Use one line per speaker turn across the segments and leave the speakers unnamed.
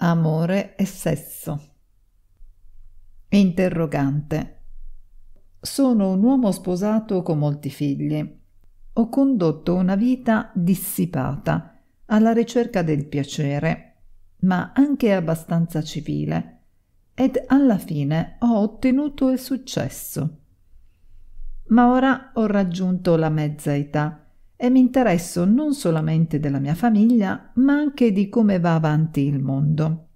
amore e sesso. Interrogante. Sono un uomo sposato con molti figli. Ho condotto una vita dissipata, alla ricerca del piacere, ma anche abbastanza civile, ed alla fine ho ottenuto il successo. Ma ora ho raggiunto la mezza età e mi interesso non solamente della mia famiglia, ma anche di come va avanti il mondo.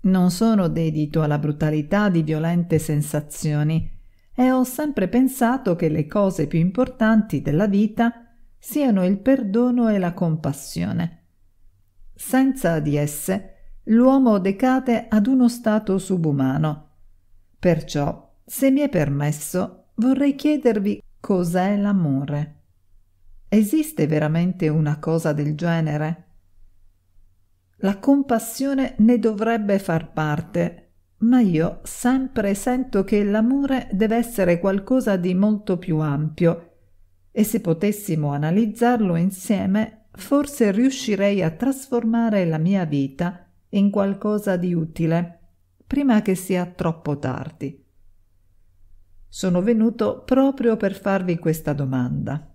Non sono dedito alla brutalità di violente sensazioni e ho sempre pensato che le cose più importanti della vita siano il perdono e la compassione. Senza di esse l'uomo decade ad uno stato subumano. Perciò, se mi è permesso, vorrei chiedervi Cos'è l'amore? Esiste veramente una cosa del genere? La compassione ne dovrebbe far parte, ma io sempre sento che l'amore deve essere qualcosa di molto più ampio e se potessimo analizzarlo insieme, forse riuscirei a trasformare la mia vita in qualcosa di utile, prima che sia troppo tardi. Sono venuto proprio per farvi questa domanda.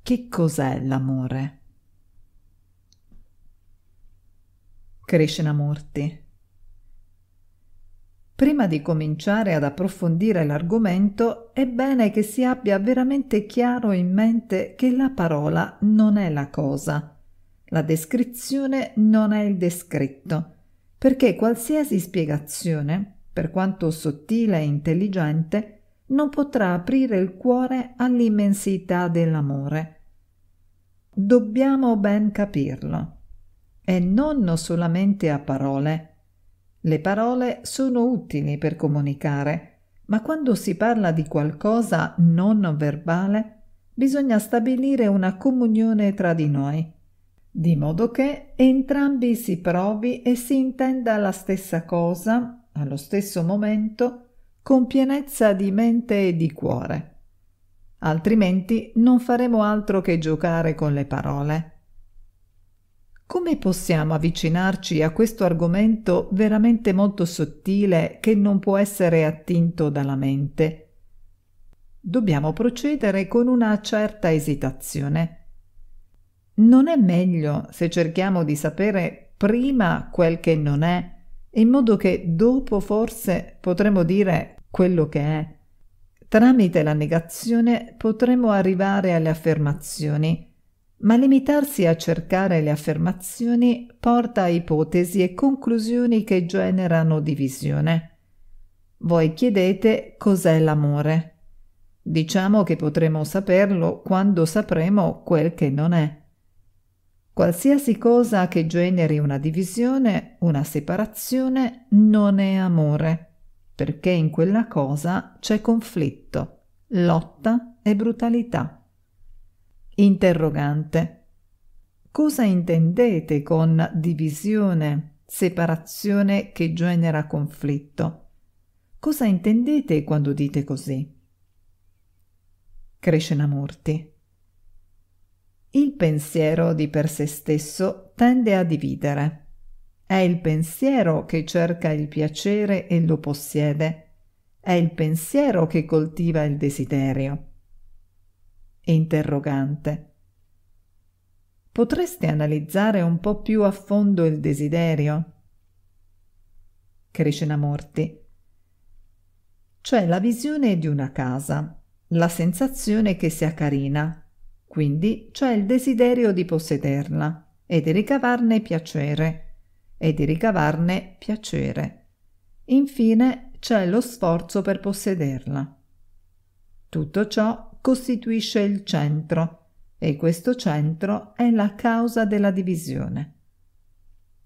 Che cos'è l'amore? Krishnamurti. Prima di cominciare ad approfondire l'argomento, è bene che si abbia veramente chiaro in mente che la parola non è la cosa, la descrizione non è il descritto, perché qualsiasi spiegazione per quanto sottile e intelligente, non potrà aprire il cuore all'immensità dell'amore. Dobbiamo ben capirlo, e non solamente a parole. Le parole sono utili per comunicare, ma quando si parla di qualcosa non verbale, bisogna stabilire una comunione tra di noi, di modo che entrambi si provi e si intenda la stessa cosa allo stesso momento, con pienezza di mente e di cuore. Altrimenti non faremo altro che giocare con le parole. Come possiamo avvicinarci a questo argomento veramente molto sottile che non può essere attinto dalla mente? Dobbiamo procedere con una certa esitazione. Non è meglio se cerchiamo di sapere prima quel che non è in modo che dopo forse potremo dire quello che è. Tramite la negazione potremo arrivare alle affermazioni, ma limitarsi a cercare le affermazioni porta a ipotesi e conclusioni che generano divisione. Voi chiedete cos'è l'amore. Diciamo che potremo saperlo quando sapremo quel che non è. Qualsiasi cosa che generi una divisione, una separazione, non è amore, perché in quella cosa c'è conflitto, lotta e brutalità. Interrogante. Cosa intendete con divisione, separazione che genera conflitto? Cosa intendete quando dite così? Crescenamurti. Il pensiero di per sé stesso tende a dividere. È il pensiero che cerca il piacere e lo possiede. È il pensiero che coltiva il desiderio. Interrogante. Potresti analizzare un po' più a fondo il desiderio? Crescenamorti. C'è cioè la visione di una casa, la sensazione che sia carina, quindi c'è il desiderio di possederla e di ricavarne piacere e di ricavarne piacere. Infine c'è lo sforzo per possederla. Tutto ciò costituisce il centro e questo centro è la causa della divisione.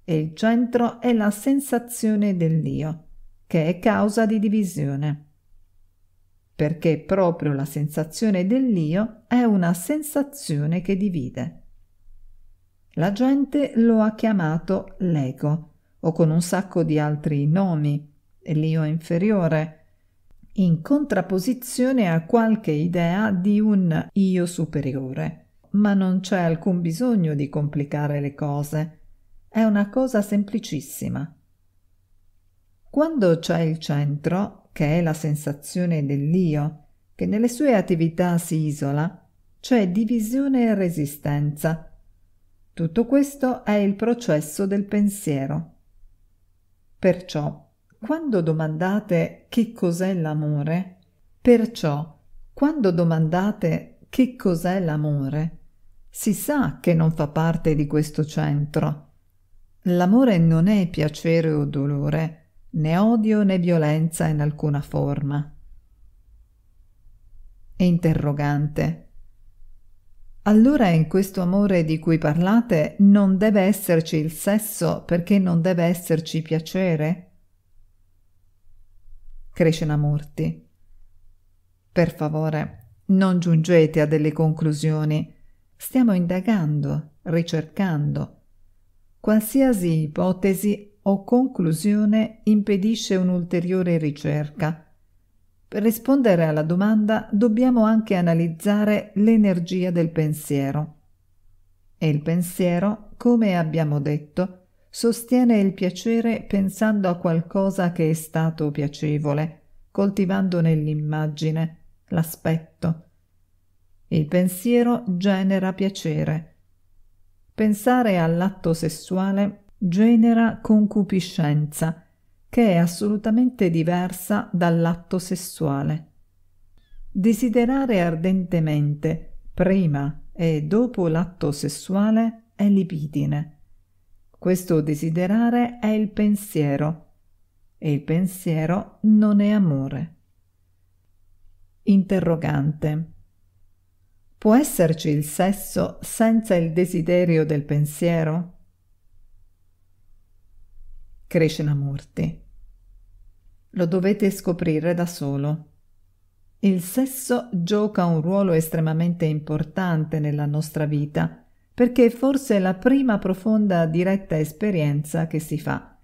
E il centro è la sensazione dell'io, che è causa di divisione perché proprio la sensazione dell'io è una sensazione che divide. La gente lo ha chiamato l'ego o con un sacco di altri nomi, l'io inferiore, in contrapposizione a qualche idea di un io superiore. Ma non c'è alcun bisogno di complicare le cose. È una cosa semplicissima. Quando c'è il centro, che è la sensazione dell'io, che nelle sue attività si isola, cioè divisione e resistenza. Tutto questo è il processo del pensiero. Perciò, quando domandate che cos'è l'amore, perciò, quando domandate che cos'è l'amore, si sa che non fa parte di questo centro. L'amore non è piacere o dolore, né odio né violenza in alcuna forma. E interrogante. Allora in questo amore di cui parlate non deve esserci il sesso perché non deve esserci piacere? Crescenamurti. Per favore, non giungete a delle conclusioni. Stiamo indagando, ricercando. Qualsiasi ipotesi o conclusione impedisce un'ulteriore ricerca. Per rispondere alla domanda dobbiamo anche analizzare l'energia del pensiero. E il pensiero, come abbiamo detto, sostiene il piacere pensando a qualcosa che è stato piacevole, coltivandone l'immagine, l'aspetto. Il pensiero genera piacere. Pensare all'atto sessuale genera concupiscenza, che è assolutamente diversa dall'atto sessuale. Desiderare ardentemente prima e dopo l'atto sessuale è libidine. Questo desiderare è il pensiero e il pensiero non è amore. Interrogante. Può esserci il sesso senza il desiderio del pensiero? Cresce Lo dovete scoprire da solo. Il sesso gioca un ruolo estremamente importante nella nostra vita perché è forse la prima profonda diretta esperienza che si fa.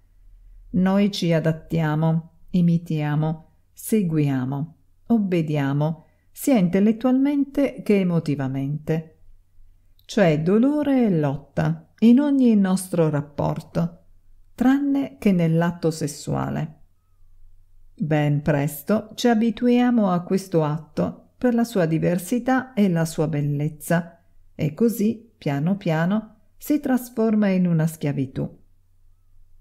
Noi ci adattiamo, imitiamo, seguiamo, obbediamo, sia intellettualmente che emotivamente. Cioè dolore e lotta in ogni nostro rapporto tranne che nell'atto sessuale. Ben presto ci abituiamo a questo atto per la sua diversità e la sua bellezza e così, piano piano, si trasforma in una schiavitù.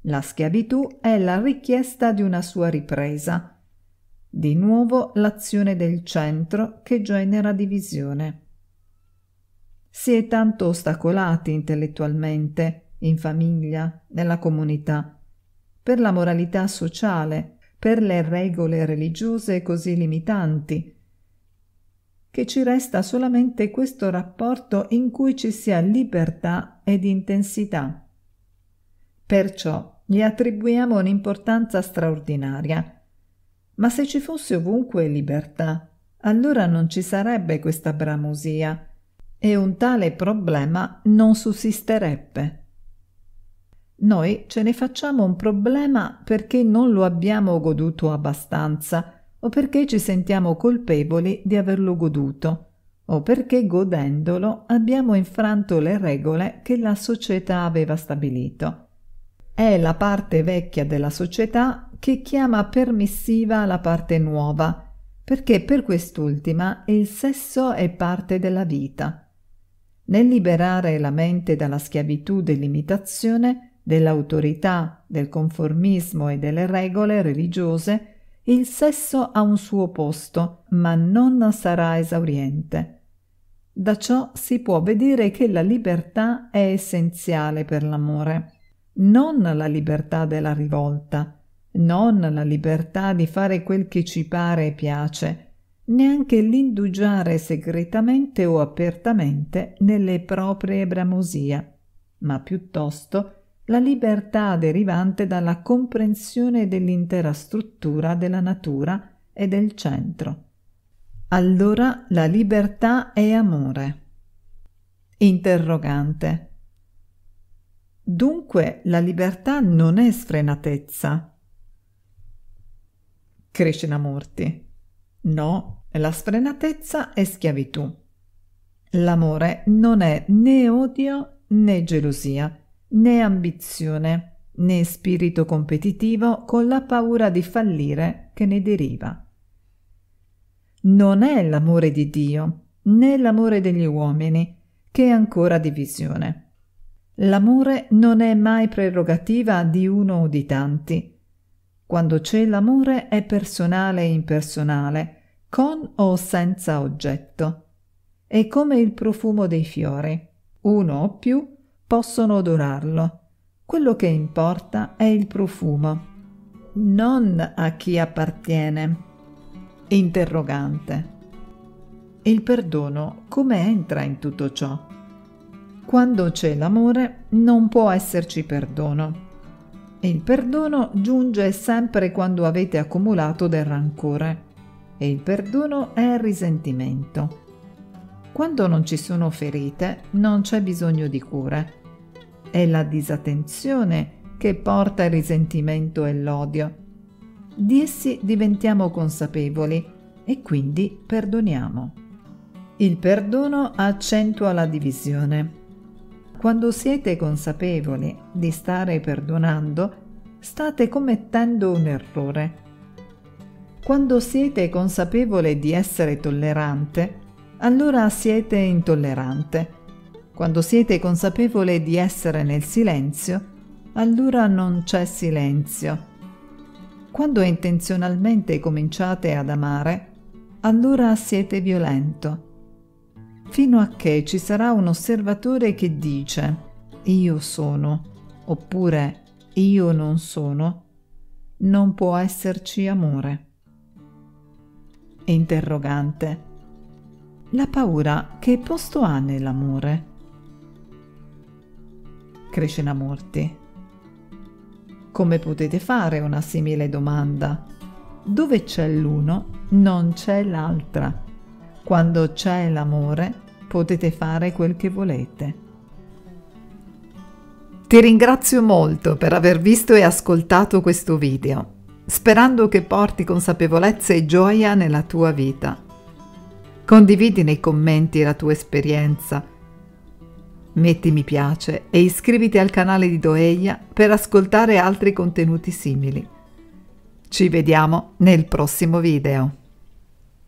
La schiavitù è la richiesta di una sua ripresa. Di nuovo l'azione del centro che genera divisione. Si è tanto ostacolati intellettualmente in famiglia, nella comunità, per la moralità sociale, per le regole religiose così limitanti, che ci resta solamente questo rapporto in cui ci sia libertà ed intensità. Perciò gli attribuiamo un'importanza straordinaria. Ma se ci fosse ovunque libertà, allora non ci sarebbe questa bramosia e un tale problema non sussisterebbe. Noi ce ne facciamo un problema perché non lo abbiamo goduto abbastanza o perché ci sentiamo colpevoli di averlo goduto o perché godendolo abbiamo infranto le regole che la società aveva stabilito. È la parte vecchia della società che chiama permissiva la parte nuova, perché per quest'ultima il sesso è parte della vita. Nel liberare la mente dalla schiavitù dell'imitazione, dell'autorità, del conformismo e delle regole religiose, il sesso ha un suo posto, ma non sarà esauriente. Da ciò si può vedere che la libertà è essenziale per l'amore, non la libertà della rivolta, non la libertà di fare quel che ci pare e piace, neanche l'indugiare segretamente o apertamente nelle proprie bramosie, ma piuttosto la libertà derivante dalla comprensione dell'intera struttura della natura e del centro. Allora la libertà è amore. Interrogante. Dunque la libertà non è sfrenatezza. Krishnamurti. No, la sfrenatezza è schiavitù. L'amore non è né odio né gelosia né ambizione né spirito competitivo con la paura di fallire che ne deriva. Non è l'amore di Dio né l'amore degli uomini che è ancora divisione. L'amore non è mai prerogativa di uno o di tanti. Quando c'è l'amore è personale e impersonale, con o senza oggetto. È come il profumo dei fiori. Uno o più possono odorarlo. Quello che importa è il profumo, non a chi appartiene. Interrogante. Il perdono come entra in tutto ciò? Quando c'è l'amore non può esserci perdono. Il perdono giunge sempre quando avete accumulato del rancore e il perdono è il risentimento. Quando non ci sono ferite non c'è bisogno di cure è la disattenzione che porta il risentimento e l'odio. Di essi diventiamo consapevoli e quindi perdoniamo. Il perdono accentua la divisione. Quando siete consapevoli di stare perdonando, state commettendo un errore. Quando siete consapevoli di essere tollerante, allora siete intollerante quando siete consapevole di essere nel silenzio, allora non c'è silenzio. Quando intenzionalmente cominciate ad amare, allora siete violento. Fino a che ci sarà un osservatore che dice io sono oppure io non sono, non può esserci amore. Interrogante. La paura che posto ha nell'amore? Krishnamurti. Come potete fare una simile domanda? Dove c'è l'uno, non c'è l'altra. Quando c'è l'amore, potete fare quel che volete. Ti ringrazio molto per aver visto e ascoltato questo video, sperando che porti consapevolezza e gioia nella tua vita. Condividi nei commenti la tua esperienza Metti mi piace e iscriviti al canale di Doeia per ascoltare altri contenuti simili. Ci vediamo nel prossimo video.